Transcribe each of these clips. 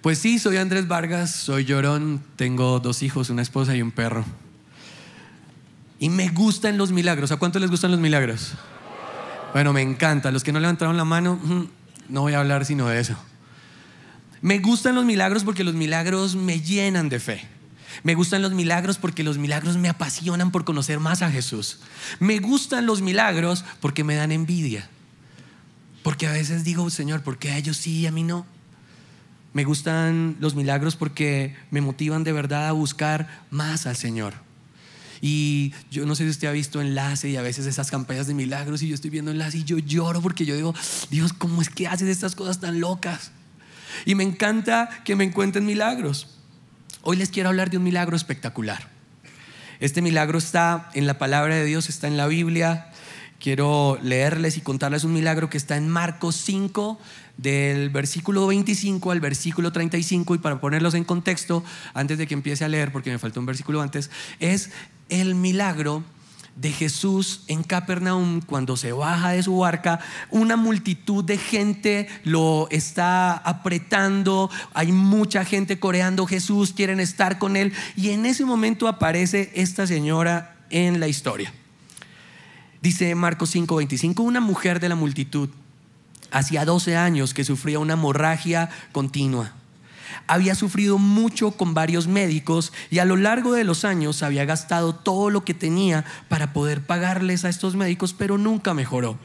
Pues sí, soy Andrés Vargas, soy llorón, tengo dos hijos, una esposa y un perro. Y me gustan los milagros. ¿A cuánto les gustan los milagros? Bueno, me encanta. Los que no levantaron la mano, mm, no voy a hablar sino de eso. Me gustan los milagros porque los milagros me llenan de fe. Me gustan los milagros porque los milagros me apasionan por conocer más a Jesús. Me gustan los milagros porque me dan envidia. Porque a veces digo, Señor, ¿por qué a ellos sí y a mí no? Me gustan los milagros porque me motivan de verdad a buscar más al Señor. Y yo no sé si usted ha visto enlace y a veces esas campañas de milagros y yo estoy viendo enlace y yo lloro porque yo digo, Dios, ¿cómo es que haces estas cosas tan locas? Y me encanta que me encuentren milagros. Hoy les quiero hablar de un milagro espectacular. Este milagro está en la palabra de Dios, está en la Biblia. Quiero leerles y contarles un milagro que está en Marcos 5, del versículo 25 al versículo 35, y para ponerlos en contexto, antes de que empiece a leer, porque me faltó un versículo antes, es el milagro de Jesús en Capernaum cuando se baja de su barca, una multitud de gente lo está apretando, hay mucha gente coreando Jesús, quieren estar con él y en ese momento aparece esta señora en la historia. Dice Marcos 5:25, una mujer de la multitud Hacía 12 años que sufría una hemorragia continua. Había sufrido mucho con varios médicos y a lo largo de los años había gastado todo lo que tenía para poder pagarles a estos médicos, pero nunca mejoró.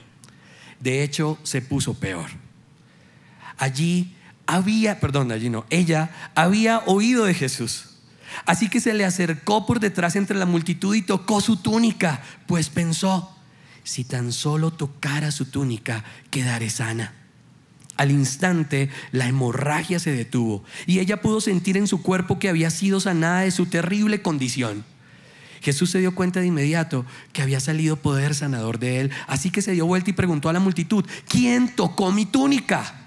De hecho, se puso peor. Allí había, perdón, allí no, ella había oído de Jesús. Así que se le acercó por detrás entre la multitud y tocó su túnica, pues pensó, si tan solo tocara su túnica, quedaré sana. Al instante la hemorragia se detuvo y ella pudo sentir en su cuerpo que había sido sanada de su terrible condición. Jesús se dio cuenta de inmediato que había salido poder sanador de él, así que se dio vuelta y preguntó a la multitud, ¿quién tocó mi túnica?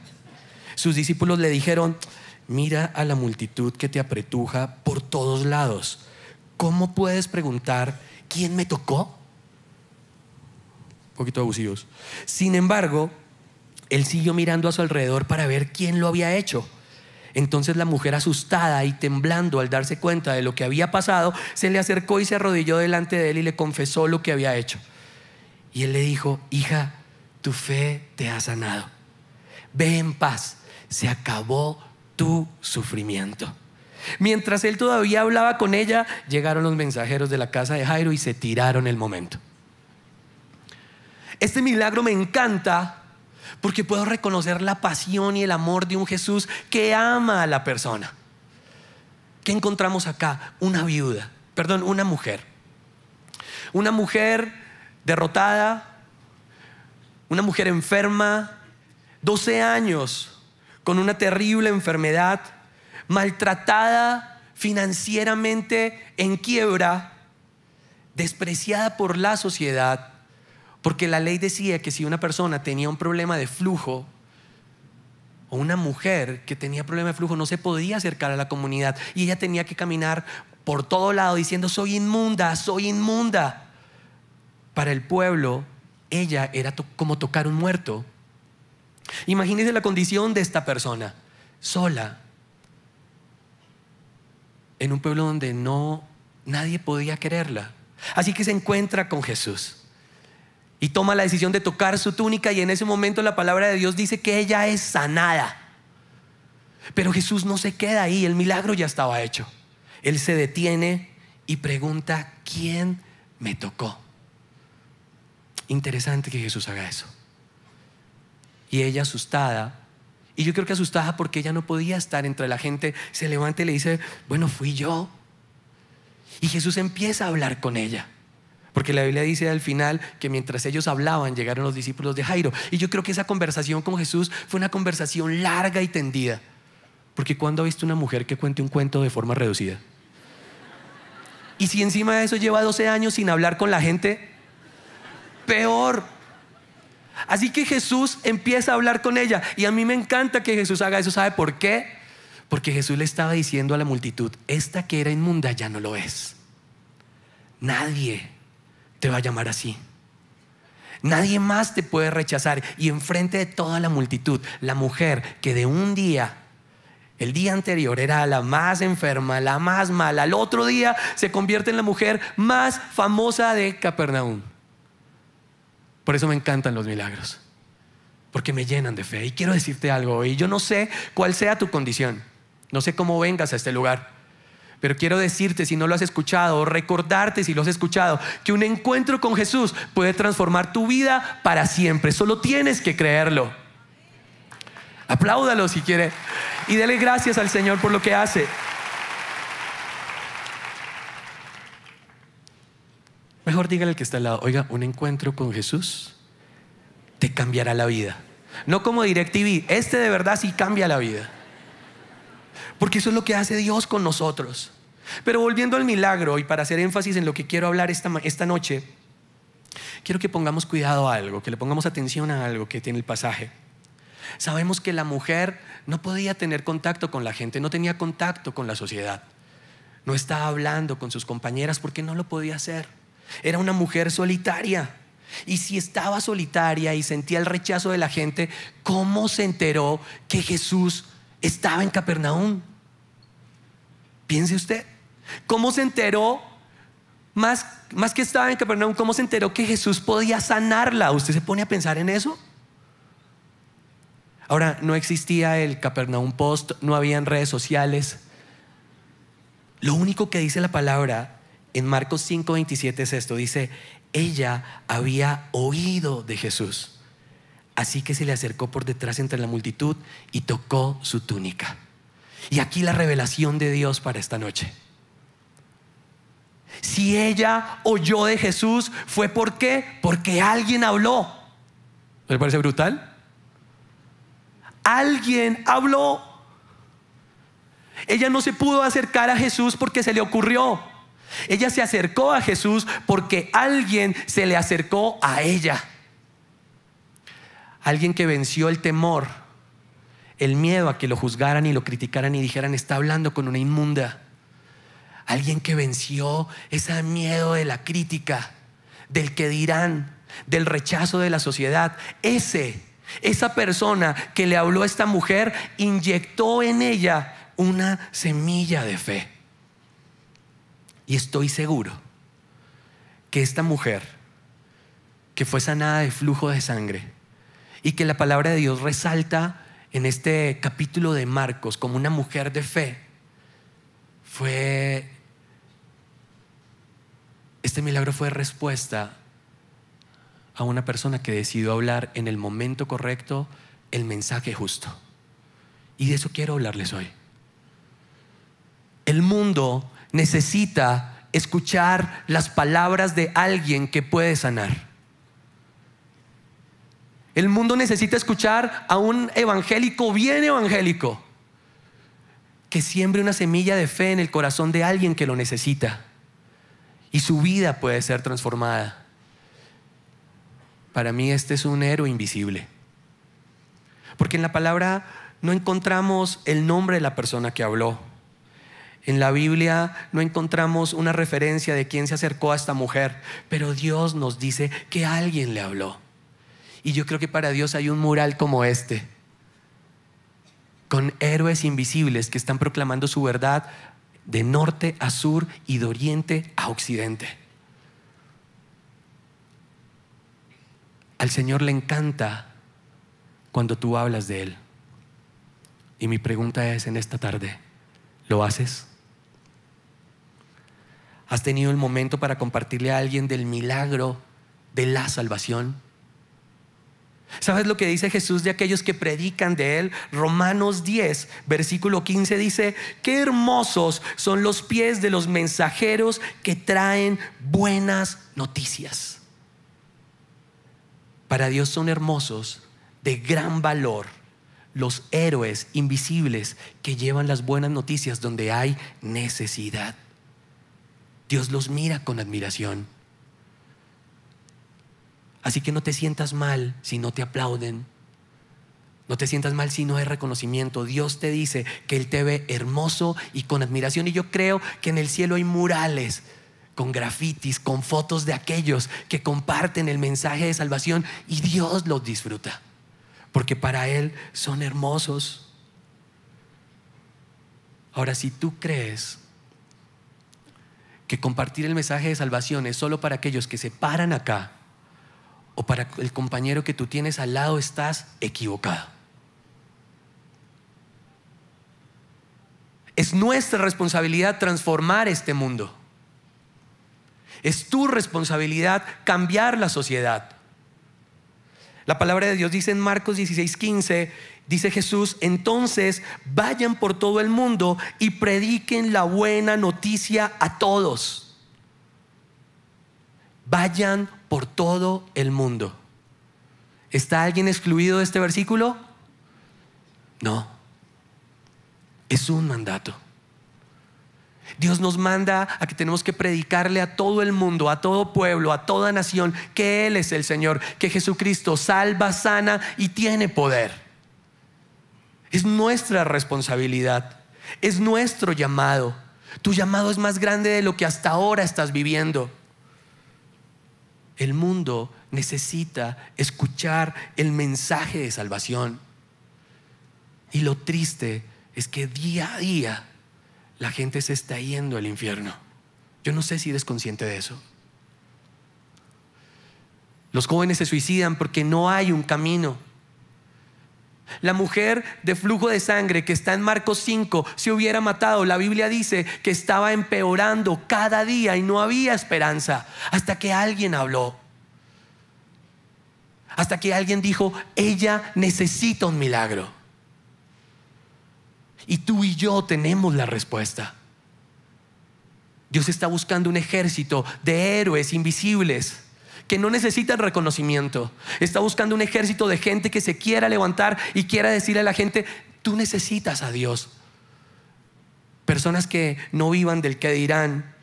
Sus discípulos le dijeron, mira a la multitud que te apretuja por todos lados. ¿Cómo puedes preguntar, ¿quién me tocó? poquito abusivos. Sin embargo, él siguió mirando a su alrededor para ver quién lo había hecho. Entonces la mujer asustada y temblando al darse cuenta de lo que había pasado, se le acercó y se arrodilló delante de él y le confesó lo que había hecho. Y él le dijo, hija, tu fe te ha sanado. Ve en paz, se acabó tu sufrimiento. Mientras él todavía hablaba con ella, llegaron los mensajeros de la casa de Jairo y se tiraron el momento. Este milagro me encanta porque puedo reconocer la pasión y el amor de un Jesús que ama a la persona. ¿Qué encontramos acá? Una viuda, perdón, una mujer. Una mujer derrotada, una mujer enferma, 12 años con una terrible enfermedad, maltratada financieramente, en quiebra, despreciada por la sociedad porque la ley decía que si una persona tenía un problema de flujo, o una mujer que tenía problema de flujo no se podía acercar a la comunidad y ella tenía que caminar por todo lado diciendo, soy inmunda, soy inmunda. Para el pueblo, ella era como tocar un muerto. Imagínense la condición de esta persona, sola, en un pueblo donde no nadie podía quererla. Así que se encuentra con Jesús y toma la decisión de tocar su túnica y en ese momento la palabra de Dios dice que ella es sanada. Pero Jesús no se queda ahí, el milagro ya estaba hecho. Él se detiene y pregunta, ¿quién me tocó? Interesante que Jesús haga eso. Y ella asustada, y yo creo que asustada porque ella no podía estar entre la gente, se levanta y le dice, bueno, fui yo. Y Jesús empieza a hablar con ella. Porque la Biblia dice al final que mientras ellos hablaban llegaron los discípulos de Jairo. Y yo creo que esa conversación con Jesús fue una conversación larga y tendida. Porque ¿cuándo ha visto una mujer que cuente un cuento de forma reducida? Y si encima de eso lleva 12 años sin hablar con la gente, peor. Así que Jesús empieza a hablar con ella. Y a mí me encanta que Jesús haga eso. ¿Sabe por qué? Porque Jesús le estaba diciendo a la multitud, esta que era inmunda ya no lo es. Nadie te va a llamar así. Nadie más te puede rechazar. Y enfrente de toda la multitud, la mujer que de un día, el día anterior era la más enferma, la más mala, al otro día se convierte en la mujer más famosa de Capernaum. Por eso me encantan los milagros, porque me llenan de fe. Y quiero decirte algo y Yo no sé cuál sea tu condición, no sé cómo vengas a este lugar. Pero quiero decirte, si no lo has escuchado, o recordarte, si lo has escuchado, que un encuentro con Jesús puede transformar tu vida para siempre. Solo tienes que creerlo. Apláudalo si quiere. Y dele gracias al Señor por lo que hace. Mejor dígale al que está al lado, oiga, un encuentro con Jesús te cambiará la vida. No como DirecTV, este de verdad sí cambia la vida porque eso es lo que hace Dios con nosotros. Pero volviendo al milagro y para hacer énfasis en lo que quiero hablar esta, esta noche, quiero que pongamos cuidado a algo, que le pongamos atención a algo que tiene el pasaje. Sabemos que la mujer no podía tener contacto con la gente, no tenía contacto con la sociedad. No estaba hablando con sus compañeras porque no lo podía hacer. Era una mujer solitaria. Y si estaba solitaria y sentía el rechazo de la gente, ¿cómo se enteró que Jesús estaba en Capernaum. Piense usted, ¿cómo se enteró? Más, que estaba en Capernaum, ¿cómo se enteró que Jesús podía sanarla? ¿Usted se pone a pensar en eso? Ahora, no existía el Capernaum Post, no habían redes sociales. Lo único que dice la palabra en Marcos 5:27 es esto, dice, ella había oído de Jesús. Así que se le acercó por detrás entre la multitud y tocó su túnica. Y aquí la revelación de Dios para esta noche. Si ella oyó de Jesús, ¿fue por qué? Porque alguien habló. ¿No le parece brutal? Alguien habló. Ella no se pudo acercar a Jesús porque se le ocurrió. Ella se acercó a Jesús porque alguien se le acercó a ella. Alguien que venció el temor, el miedo a que lo juzgaran y lo criticaran y dijeran, está hablando con una inmunda. Alguien que venció ese miedo de la crítica, del que dirán, del rechazo de la sociedad. Ese, esa persona que le habló a esta mujer, inyectó en ella una semilla de fe. Y estoy seguro que esta mujer que fue sanada de flujo de sangre, y que la palabra de Dios resalta en este capítulo de Marcos como una mujer de fe, fue, este milagro fue respuesta a una persona que decidió hablar en el momento correcto el mensaje justo. Y de eso quiero hablarles hoy. El mundo necesita escuchar las palabras de alguien que puede sanar. El mundo necesita escuchar a un evangélico bien evangélico que siembre una semilla de fe en el corazón de alguien que lo necesita y su vida puede ser transformada. Para mí este es un héroe invisible. Porque en la palabra no encontramos el nombre de la persona que habló. En la Biblia no encontramos una referencia de quién se acercó a esta mujer, pero Dios nos dice que alguien le habló. Y yo creo que para Dios hay un mural como este, con héroes invisibles que están proclamando su verdad de norte a sur y de oriente a occidente. Al Señor le encanta cuando tú hablas de Él. Y mi pregunta es en esta tarde, ¿lo haces? ¿Has tenido el momento para compartirle a alguien del milagro de la salvación? ¿Sabes lo que dice Jesús de aquellos que predican de Él? Romanos 10, versículo 15 dice, qué hermosos son los pies de los mensajeros que traen buenas noticias. Para Dios son hermosos, de gran valor, los héroes invisibles que llevan las buenas noticias donde hay necesidad. Dios los mira con admiración. Así que no te sientas mal si no te aplauden. No te sientas mal si no hay reconocimiento. Dios te dice que Él te ve hermoso y con admiración. Y yo creo que en el cielo hay murales con grafitis, con fotos de aquellos que comparten el mensaje de salvación y Dios los disfruta. Porque para Él son hermosos. Ahora, si tú crees que compartir el mensaje de salvación es solo para aquellos que se paran acá o para el compañero que tú tienes al lado estás equivocado. Es nuestra responsabilidad transformar este mundo. Es tu responsabilidad cambiar la sociedad. La palabra de Dios dice en Marcos 16:15: dice Jesús, entonces vayan por todo el mundo y prediquen la buena noticia a todos. Vayan por todo el mundo. ¿Está alguien excluido de este versículo? No. Es un mandato. Dios nos manda a que tenemos que predicarle a todo el mundo, a todo pueblo, a toda nación, que Él es el Señor, que Jesucristo salva, sana y tiene poder. Es nuestra responsabilidad, es nuestro llamado. Tu llamado es más grande de lo que hasta ahora estás viviendo. El mundo necesita escuchar el mensaje de salvación. Y lo triste es que día a día la gente se está yendo al infierno. Yo no sé si eres consciente de eso. Los jóvenes se suicidan porque no hay un camino. La mujer de flujo de sangre que está en Marcos 5 se hubiera matado. La Biblia dice que estaba empeorando cada día y no había esperanza hasta que alguien habló. Hasta que alguien dijo, ella necesita un milagro. Y tú y yo tenemos la respuesta. Dios está buscando un ejército de héroes invisibles que no necesitan reconocimiento. Está buscando un ejército de gente que se quiera levantar y quiera decirle a la gente, tú necesitas a Dios. Personas que no vivan del que dirán.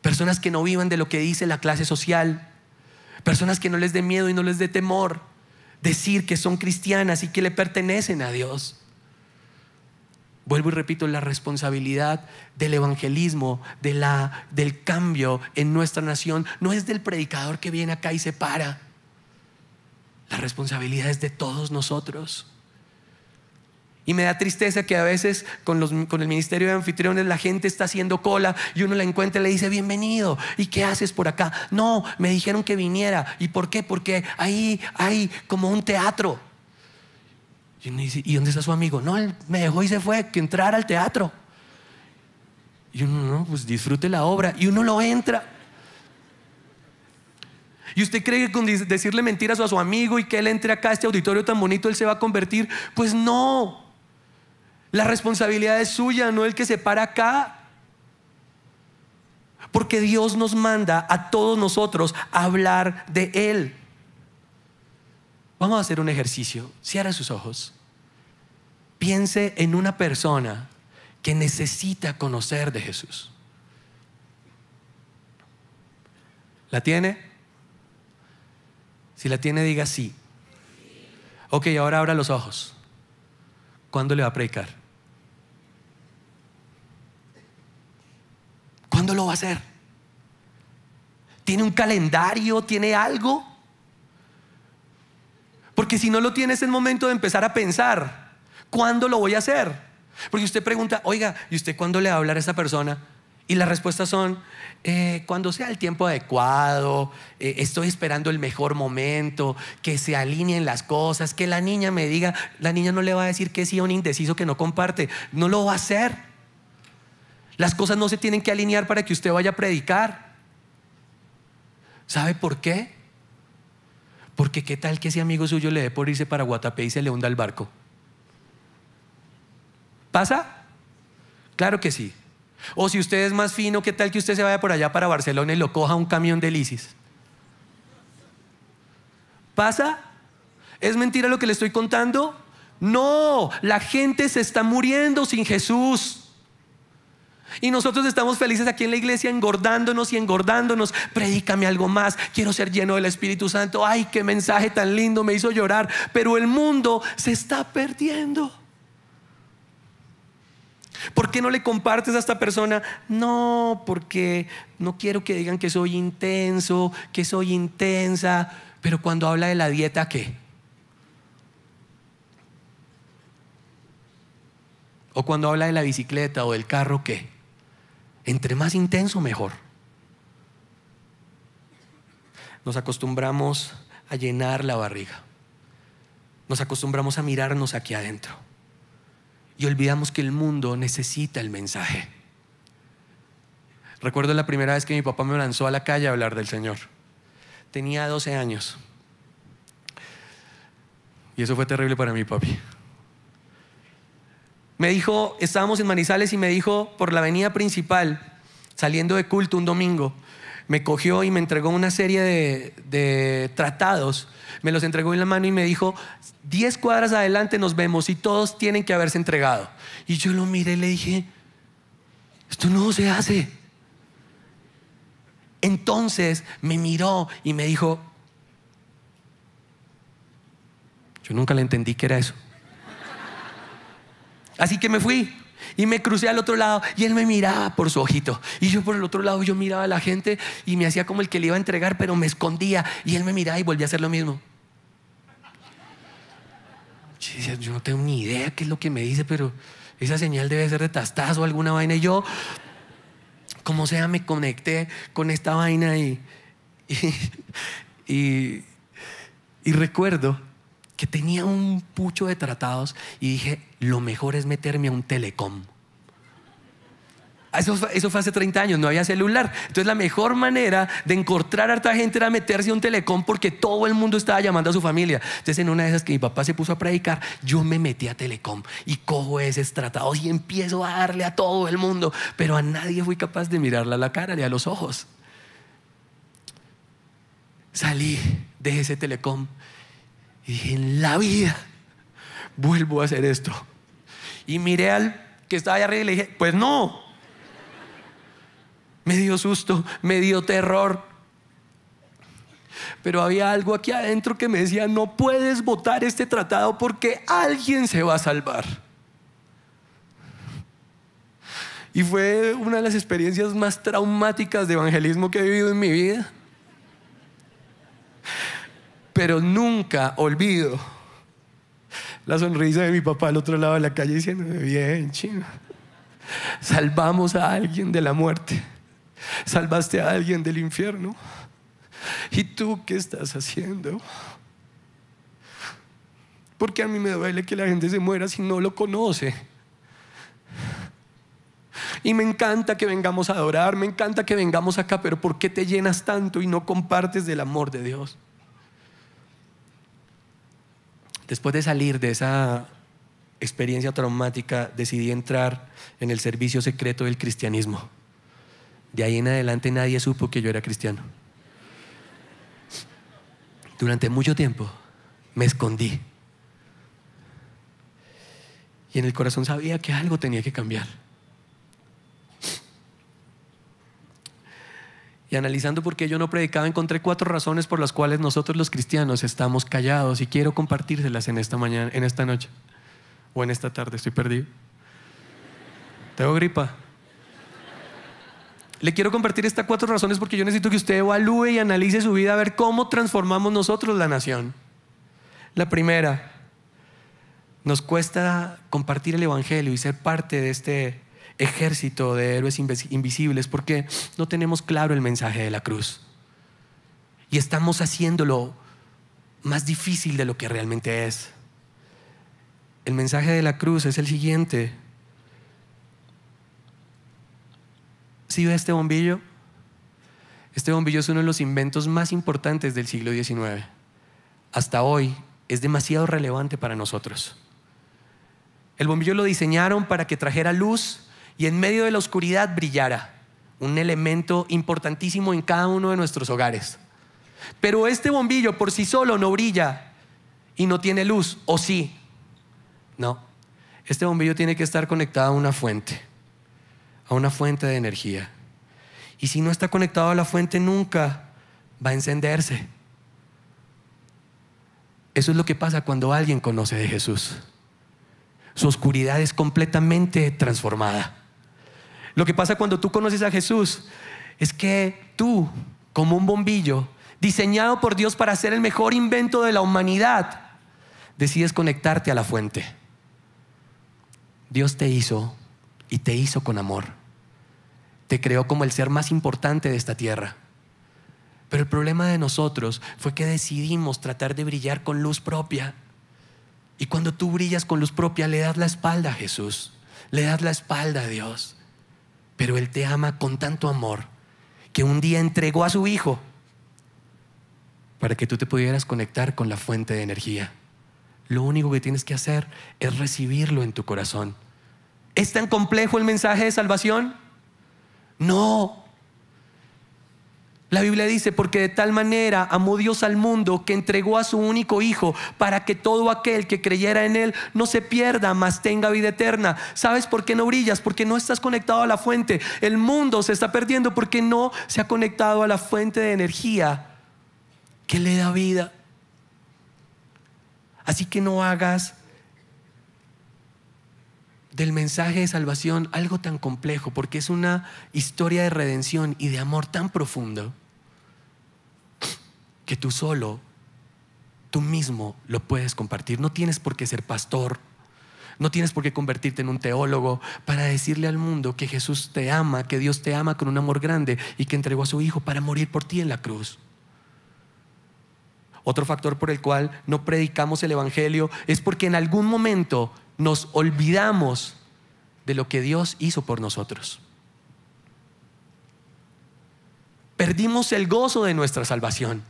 Personas que no vivan de lo que dice la clase social. Personas que no les dé miedo y no les dé temor decir que son cristianas y que le pertenecen a Dios vuelvo y repito, la responsabilidad del evangelismo, de la, del cambio en nuestra nación, no es del predicador que viene acá y se para. La responsabilidad es de todos nosotros. Y me da tristeza que a veces con, con, el ministerio de anfitriones la gente está haciendo cola y uno la encuentra y le dice, bienvenido, ¿y qué haces por acá? No, me dijeron que viniera. ¿Y por qué? Porque ahí hay como un teatro. Y uno dice, ¿y dónde está su amigo? No, él me dejó y se fue, que entrar al teatro. Y uno, no, pues disfrute la obra. Y uno lo entra. Y usted cree que con decirle mentiras a su amigo y que él entre acá a este auditorio tan bonito, él se va a convertir. Pues no. La responsabilidad es suya, no el que se para acá. Porque Dios nos manda a todos nosotros a hablar de Él. Vamos a hacer un ejercicio. Cierra sus ojos. Piense en una persona que necesita conocer de Jesús. ¿La tiene? Si la tiene, diga sí. Ok, ahora abra los ojos. ¿Cuándo le va a predicar? ¿Cuándo lo va a hacer? ¿Tiene un calendario? ¿Tiene algo? Porque si no lo tienes es el momento de empezar a pensar, ¿cuándo lo voy a hacer? Porque usted pregunta, oiga, ¿y usted cuándo le va a hablar a esa persona? Y las respuestas son, eh, cuando sea el tiempo adecuado, eh, estoy esperando el mejor momento, que se alineen las cosas, que la niña me diga, la niña no le va a decir que sí a un indeciso que no comparte, no lo va a hacer. Las cosas no se tienen que alinear para que usted vaya a predicar. ¿Sabe por qué? Porque qué tal que ese amigo suyo le dé por irse para Guatapé y se le hunda el barco. ¿Pasa? Claro que sí. O si usted es más fino, ¿qué tal que usted se vaya por allá para Barcelona y lo coja un camión de ISIS? ¿Pasa? ¿Es mentira lo que le estoy contando? No, la gente se está muriendo sin Jesús. Y nosotros estamos felices aquí en la iglesia engordándonos y engordándonos. Predícame algo más. Quiero ser lleno del Espíritu Santo. Ay, qué mensaje tan lindo. Me hizo llorar. Pero el mundo se está perdiendo. ¿Por qué no le compartes a esta persona? No, porque no quiero que digan que soy intenso, que soy intensa. Pero cuando habla de la dieta, ¿qué? O cuando habla de la bicicleta o del carro, ¿qué? Entre más intenso, mejor. Nos acostumbramos a llenar la barriga. Nos acostumbramos a mirarnos aquí adentro. Y olvidamos que el mundo necesita el mensaje. Recuerdo la primera vez que mi papá me lanzó a la calle a hablar del Señor. Tenía 12 años. Y eso fue terrible para mi papi. Me dijo, estábamos en Manizales y me dijo por la avenida principal, saliendo de culto un domingo, me cogió y me entregó una serie de, tratados, me los entregó en la mano y me dijo, 10 cuadras adelante nos vemos y todos tienen que haberse entregado. Y yo lo miré y le dije, esto no se hace. Entonces me miró y me dijo, yo nunca le entendí que era eso. Así que me fui y me crucé al otro lado y él me miraba por su ojito. Y yo por el otro lado, yo miraba a la gente y me hacía como el que le iba a entregar, pero me escondía y él me miraba y volvía a hacer lo mismo. Yo no tengo ni idea qué es lo que me dice, pero esa señal debe ser de tastazo o alguna vaina. Y yo, como sea, me conecté con esta vaina y, y, y, y recuerdo tenía un pucho de tratados y dije, lo mejor es meterme a un telecom. Eso, eso, fue hace 30 años, no había celular. Entonces la mejor manera de encontrar a harta gente era meterse a un telecom porque todo el mundo estaba llamando a su familia. Entonces en una de esas que mi papá se puso a predicar, yo me metí a telecom y cojo esos tratados y empiezo a darle a todo el mundo, pero a nadie fui capaz de mirarla a la cara ni a los ojos. Salí de ese telecom y dije, en la vida vuelvo a hacer esto. Y miré al que estaba allá arriba y le dije, pues no. Me dio susto, me dio terror. Pero había algo aquí adentro que me decía, no puedes votar este tratado porque alguien se va a salvar. Y fue una de las experiencias más traumáticas de evangelismo que he vivido en mi vida pero nunca olvido la sonrisa de mi papá al otro lado de la calle diciéndome, bien, chino, salvamos a alguien de la muerte, salvaste a alguien del infierno. ¿Y tú qué estás haciendo? Porque a mí me duele que la gente se muera si no lo conoce. Y me encanta que vengamos a adorar, me encanta que vengamos acá, pero ¿por qué te llenas tanto y no compartes del amor de Dios? Después de salir de esa experiencia traumática, decidí entrar en el servicio secreto del cristianismo. De ahí en adelante nadie supo que yo era cristiano. Durante mucho tiempo me escondí. Y en el corazón sabía que algo tenía que cambiar. analizando por qué yo no predicaba, encontré cuatro razones por las cuales nosotros los cristianos estamos callados y quiero compartírselas en esta mañana, en esta noche o en esta tarde, estoy perdido. Tengo gripa. Le quiero compartir estas cuatro razones porque yo necesito que usted evalúe y analice su vida a ver cómo transformamos nosotros la nación. La primera, nos cuesta compartir el Evangelio y ser parte de este ejército de héroes invisibles porque no tenemos claro el mensaje de la cruz. Y estamos haciéndolo más difícil de lo que realmente es. El mensaje de la cruz es el siguiente. ¿Si ve este bombillo? Este bombillo es uno de los inventos más importantes del siglo XIX. Hasta hoy es demasiado relevante para nosotros. El bombillo lo diseñaron para que trajera luz y en medio de la oscuridad brillara, un elemento importantísimo en cada uno de nuestros hogares. Pero este bombillo por sí solo no brilla y no tiene luz, ¿o sí? No, este bombillo tiene que estar conectado a una fuente, a una fuente de energía. Y si no está conectado a la fuente nunca va a encenderse. Eso es lo que pasa cuando alguien conoce de Jesús. Su oscuridad es completamente transformada. Lo que pasa cuando tú conoces a Jesús es que tú, como un bombillo, diseñado por Dios para ser el mejor invento de la humanidad, decides conectarte a la fuente. Dios te hizo y te hizo con amor. Te creó como el ser más importante de esta tierra. Pero el problema de nosotros fue que decidimos tratar de brillar con luz propia. Y cuando tú brillas con luz propia, le das la espalda a Jesús, le das la espalda a Dios. Pero Él te ama con tanto amor que un día entregó a su Hijo para que tú te pudieras conectar con la fuente de energía. Lo único que tienes que hacer es recibirlo en tu corazón. ¿Es tan complejo el mensaje de salvación? No, la Biblia dice, porque de tal manera amó Dios al mundo que entregó a su único Hijo para que todo aquel que creyera en Él no se pierda, mas tenga vida eterna. ¿Sabes por qué no brillas? Porque no estás conectado a la fuente. El mundo se está perdiendo porque no se ha conectado a la fuente de energía que le da vida. Así que no hagas del mensaje de salvación algo tan complejo, porque es una historia de redención y de amor tan profundo que tú solo, tú mismo lo puedes compartir. No tienes por qué ser pastor, no tienes por qué convertirte en un teólogo para decirle al mundo que Jesús te ama, que Dios te ama con un amor grande y que entregó a su Hijo para morir por ti en la cruz. Otro factor por el cual no predicamos el Evangelio es porque en algún momento nos olvidamos de lo que Dios hizo por nosotros. Perdimos el gozo de nuestra salvación.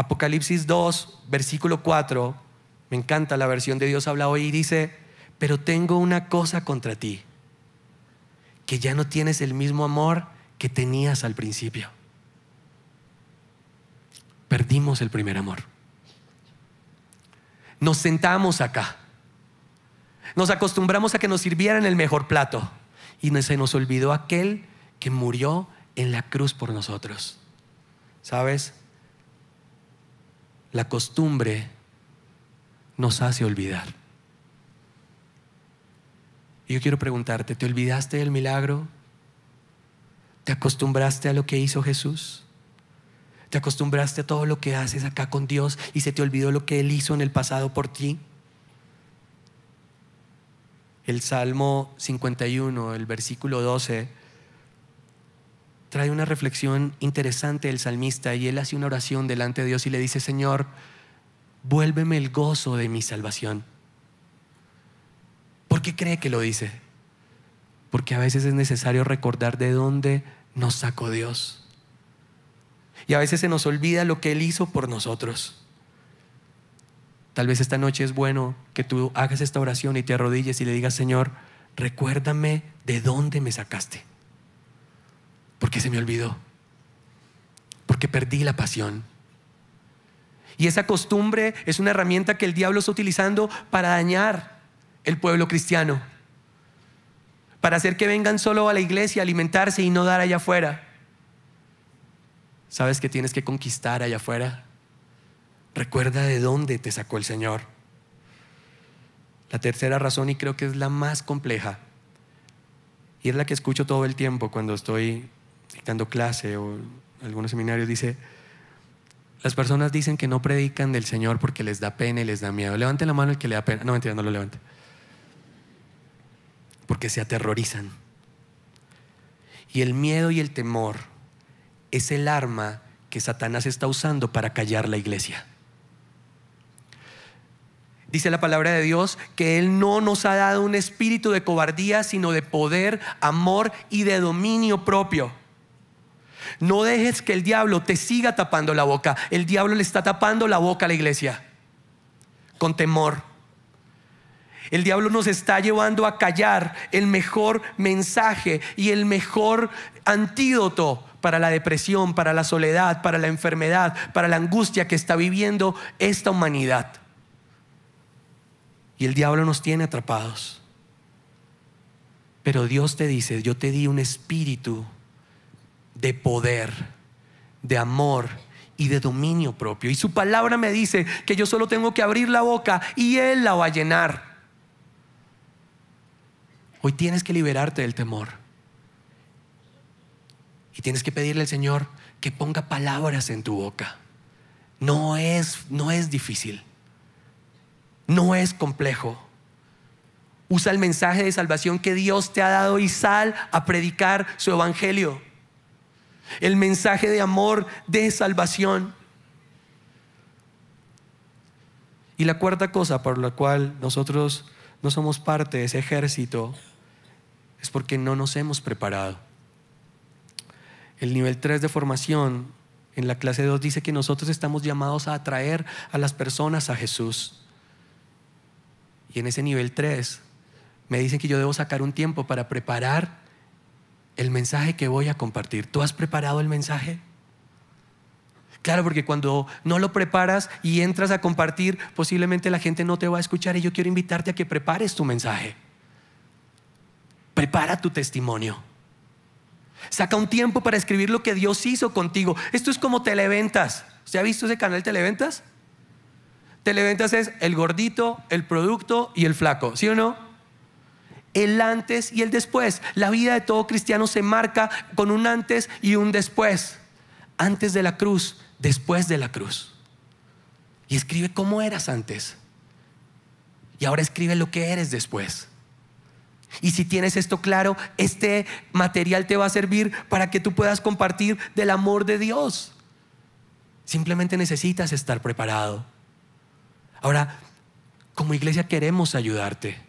Apocalipsis 2, versículo 4, me encanta la versión de Dios habla hoy y dice, pero tengo una cosa contra ti, que ya no tienes el mismo amor que tenías al principio. Perdimos el primer amor. Nos sentamos acá. Nos acostumbramos a que nos sirvieran el mejor plato. Y se nos olvidó aquel que murió en la cruz por nosotros. ¿Sabes? La costumbre nos hace olvidar. Y yo quiero preguntarte, ¿te olvidaste del milagro? ¿Te acostumbraste a lo que hizo Jesús? ¿Te acostumbraste a todo lo que haces acá con Dios y se te olvidó lo que Él hizo en el pasado por ti? El Salmo 51, el versículo 12, trae una reflexión interesante el salmista y él hace una oración delante de Dios y le dice, Señor, vuélveme el gozo de mi salvación. ¿Por qué cree que lo dice? Porque a veces es necesario recordar de dónde nos sacó Dios. Y a veces se nos olvida lo que Él hizo por nosotros. Tal vez esta noche es bueno que tú hagas esta oración y te arrodilles y le digas, Señor, recuérdame de dónde me sacaste. Porque se me olvidó. Porque perdí la pasión. Y esa costumbre es una herramienta que el diablo está utilizando para dañar el pueblo cristiano. Para hacer que vengan solo a la iglesia a alimentarse y no dar allá afuera. ¿Sabes que tienes que conquistar allá afuera? Recuerda de dónde te sacó el Señor. La tercera razón, y creo que es la más compleja, y es la que escucho todo el tiempo cuando estoy dictando clase o algunos seminarios, dice, las personas dicen que no predican del Señor porque les da pena y les da miedo. Levante la mano el que le da pena. No, mentira, no lo levante. Porque se aterrorizan. Y el miedo y el temor es el arma que Satanás está usando para callar la iglesia. Dice la palabra de Dios que Él no nos ha dado un espíritu de cobardía, sino de poder, amor y de dominio propio. No dejes que el diablo te siga tapando la boca. El diablo le está tapando la boca a la iglesia con temor. El diablo nos está llevando a callar el mejor mensaje y el mejor antídoto para la depresión, para la soledad, para la enfermedad, para la angustia que está viviendo esta humanidad. Y el diablo nos tiene atrapados. Pero Dios te dice, yo te di un espíritu de poder, de amor y de dominio propio. Y su palabra me dice que yo solo tengo que abrir la boca y Él la va a llenar. Hoy tienes que liberarte del temor. Y tienes que pedirle al Señor que ponga palabras en tu boca. No es, no es difícil. No es complejo. Usa el mensaje de salvación que Dios te ha dado y sal a predicar su evangelio el mensaje de amor, de salvación. Y la cuarta cosa por la cual nosotros no somos parte de ese ejército es porque no nos hemos preparado. El nivel 3 de formación en la clase 2 dice que nosotros estamos llamados a atraer a las personas a Jesús. Y en ese nivel 3 me dicen que yo debo sacar un tiempo para preparar el mensaje que voy a compartir. ¿Tú has preparado el mensaje? Claro, porque cuando no lo preparas y entras a compartir, posiblemente la gente no te va a escuchar y yo quiero invitarte a que prepares tu mensaje. Prepara tu testimonio. Saca un tiempo para escribir lo que Dios hizo contigo. Esto es como televentas. ¿Usted ha visto ese canal televentas? Televentas es el gordito, el producto y el flaco, ¿sí o no? el antes y el después. La vida de todo cristiano se marca con un antes y un después. Antes de la cruz, después de la cruz. Y escribe cómo eras antes. Y ahora escribe lo que eres después. Y si tienes esto claro, este material te va a servir para que tú puedas compartir del amor de Dios. Simplemente necesitas estar preparado. Ahora, como iglesia queremos ayudarte.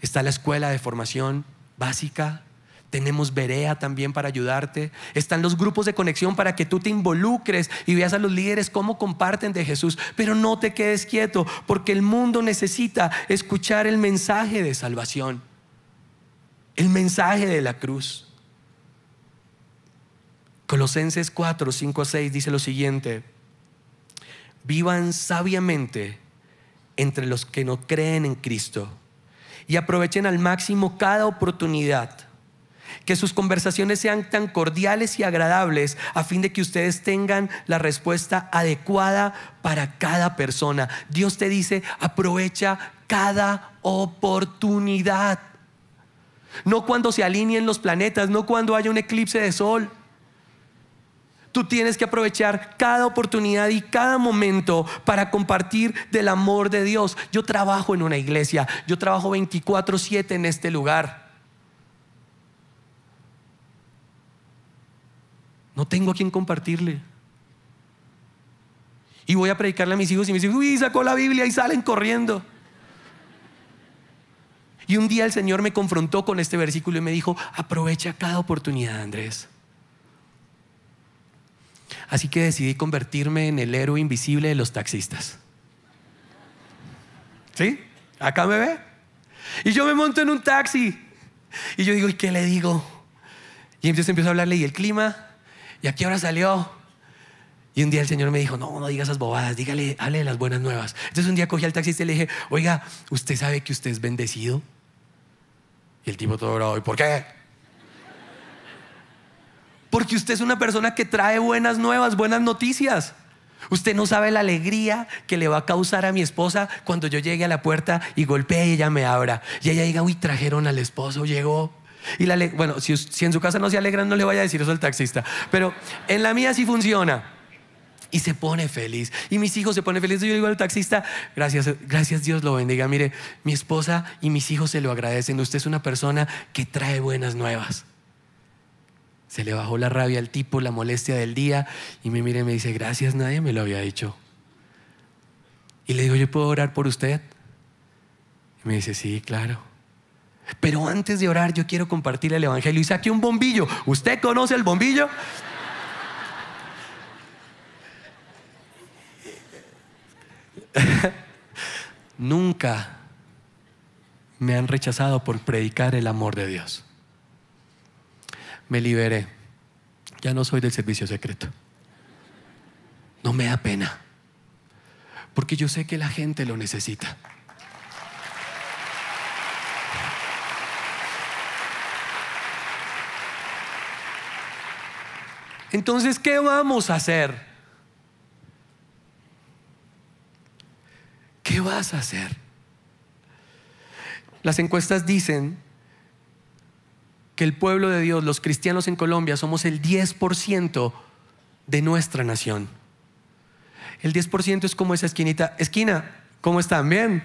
está la escuela de formación básica, tenemos Berea también para ayudarte. Están los grupos de conexión para que tú te involucres y veas a los líderes cómo comparten de Jesús. Pero no te quedes quieto porque el mundo necesita escuchar el mensaje de salvación. El mensaje de la cruz. Colosenses 4, 5, 6 dice lo siguiente. Vivan sabiamente entre los que no creen en Cristo y aprovechen al máximo cada oportunidad. Que sus conversaciones sean tan cordiales y agradables a fin de que ustedes tengan la respuesta adecuada para cada persona. Dios te dice, aprovecha cada oportunidad. No cuando se alineen los planetas, no cuando haya un eclipse de sol Tú tienes que aprovechar cada oportunidad y cada momento para compartir del amor de Dios. Yo trabajo en una iglesia, yo trabajo 24/7 en este lugar. No tengo a quien compartirle. Y voy a predicarle a mis hijos y me dicen, uy, sacó la Biblia y salen corriendo. Y un día el Señor me confrontó con este versículo y me dijo, aprovecha cada oportunidad, Andrés. Así que decidí convertirme en el héroe invisible de los taxistas. ¿Sí? Acá me ve. Y yo me monto en un taxi. Y yo digo, ¿y qué le digo? Y entonces empiezo a hablarle, ¿y el clima? ¿Y a qué hora salió? Y un día el Señor me dijo, no, no diga esas bobadas, dígale, hable de las buenas nuevas. Entonces un día cogí al taxista y le dije, oiga, ¿usted sabe que usted es bendecido? Y el tipo todo bravo, ¿y por qué? Porque usted es una persona que trae buenas nuevas, buenas noticias. Usted no sabe la alegría que le va a causar a mi esposa cuando yo llegue a la puerta y golpee y ella me abra. Y ella diga, uy, trajeron al esposo, llegó. Y la bueno, si, en su casa no se alegran, no le vaya a decir eso al taxista. Pero en la mía sí funciona. Y se pone feliz. Y mis hijos se ponen felices. Yo digo al taxista, gracias, gracias Dios lo bendiga. Mire, mi esposa y mis hijos se lo agradecen. Usted es una persona que trae buenas nuevas. Se le bajó la rabia al tipo, la molestia del día, y me mira y me dice, gracias, nadie me lo había dicho. Y le digo, ¿yo puedo orar por usted? Y me dice, sí, claro. Pero antes de orar, yo quiero compartir el Evangelio. Y saqué un bombillo. ¿Usted conoce el bombillo? Nunca me han rechazado por predicar el amor de Dios me liberé. Ya no soy del servicio secreto. No me da pena. Porque yo sé que la gente lo necesita. Entonces, ¿qué vamos a hacer? ¿Qué vas a hacer? Las encuestas dicen que el pueblo de Dios, los cristianos en Colombia, somos el 10% de nuestra nación. El 10% es como esa esquinita. Esquina, ¿cómo están? ¿Bien?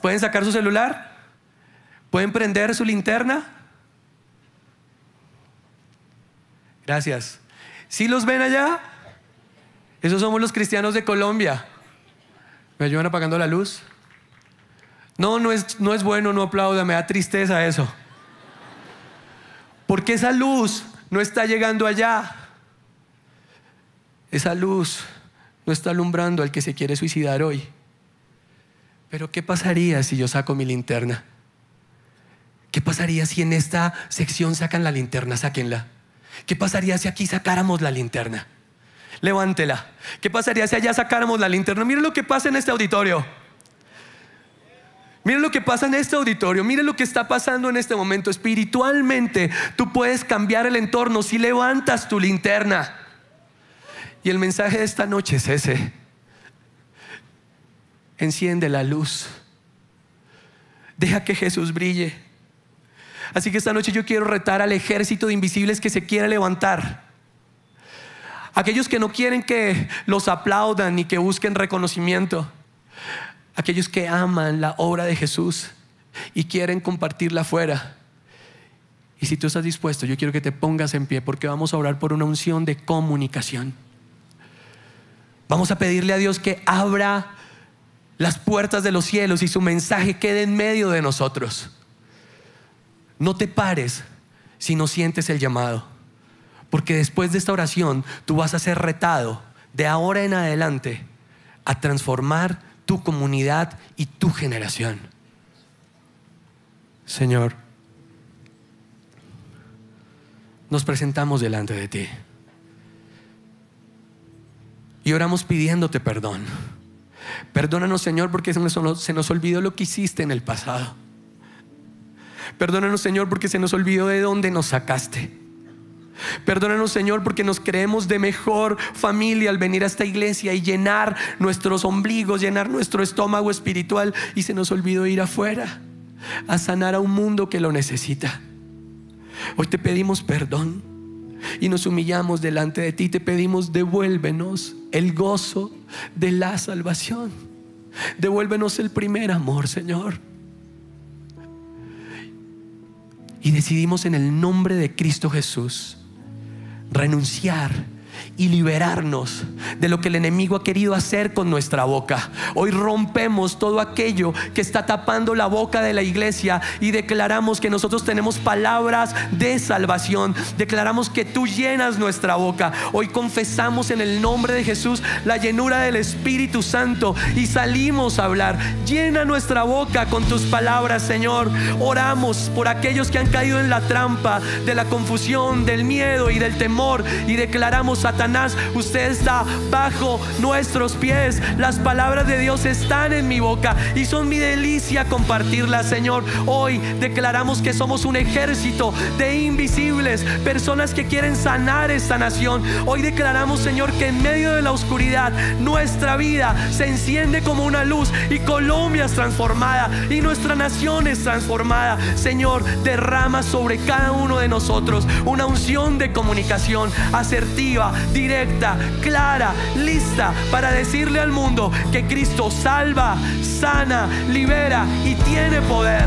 ¿Pueden sacar su celular? ¿Pueden prender su linterna? Gracias. ¿Sí los ven allá? Esos somos los cristianos de Colombia. ¿Me ayudan apagando la luz? No, no es, no es bueno, no aplauda, me da tristeza eso. Porque esa luz no está llegando allá. Esa luz no está alumbrando al que se quiere suicidar hoy. Pero ¿qué pasaría si yo saco mi linterna? ¿Qué pasaría si en esta sección sacan la linterna? Sáquenla. ¿Qué pasaría si aquí sacáramos la linterna? Levántela. ¿Qué pasaría si allá sacáramos la linterna? Miren lo que pasa en este auditorio. Miren lo que pasa en este auditorio, miren lo que está pasando en este momento. Espiritualmente tú puedes cambiar el entorno si levantas tu linterna. Y el mensaje de esta noche es ese. Enciende la luz. Deja que Jesús brille. Así que esta noche yo quiero retar al ejército de invisibles que se quiera levantar. Aquellos que no quieren que los aplaudan ni que busquen reconocimiento aquellos que aman la obra de Jesús y quieren compartirla afuera. Y si tú estás dispuesto, yo quiero que te pongas en pie porque vamos a orar por una unción de comunicación. Vamos a pedirle a Dios que abra las puertas de los cielos y su mensaje quede en medio de nosotros. No te pares si no sientes el llamado, porque después de esta oración tú vas a ser retado de ahora en adelante a transformar tu comunidad y tu generación. Señor, nos presentamos delante de ti y oramos pidiéndote perdón. Perdónanos, Señor, porque se nos, se nos olvidó lo que hiciste en el pasado. Perdónanos, Señor, porque se nos olvidó de dónde nos sacaste. Perdónanos, Señor, porque nos creemos de mejor familia al venir a esta iglesia y llenar nuestros ombligos, llenar nuestro estómago espiritual y se nos olvidó ir afuera a sanar a un mundo que lo necesita. Hoy te pedimos perdón y nos humillamos delante de ti. Te pedimos devuélvenos el gozo de la salvación. Devuélvenos el primer amor, Señor. Y decidimos en el nombre de Cristo Jesús renunciar y liberarnos de lo que el enemigo ha querido hacer con nuestra boca. Hoy rompemos todo aquello que está tapando la boca de la iglesia y declaramos que nosotros tenemos palabras de salvación. Declaramos que tú llenas nuestra boca. Hoy confesamos en el nombre de Jesús la llenura del Espíritu Santo y salimos a hablar. Llena nuestra boca con tus palabras, Señor. Oramos por aquellos que han caído en la trampa de la confusión, del miedo y del temor y declaramos Satanás, usted está bajo nuestros pies. Las palabras de Dios están en mi boca y son mi delicia compartirlas, Señor. Hoy declaramos que somos un ejército de invisibles, personas que quieren sanar esta nación. Hoy declaramos, Señor, que en medio de la oscuridad nuestra vida se enciende como una luz y Colombia es transformada y nuestra nación es transformada. Señor, derrama sobre cada uno de nosotros una unción de comunicación asertiva, directa, clara, lista para decirle al mundo que Cristo salva, sana, libera y tiene poder.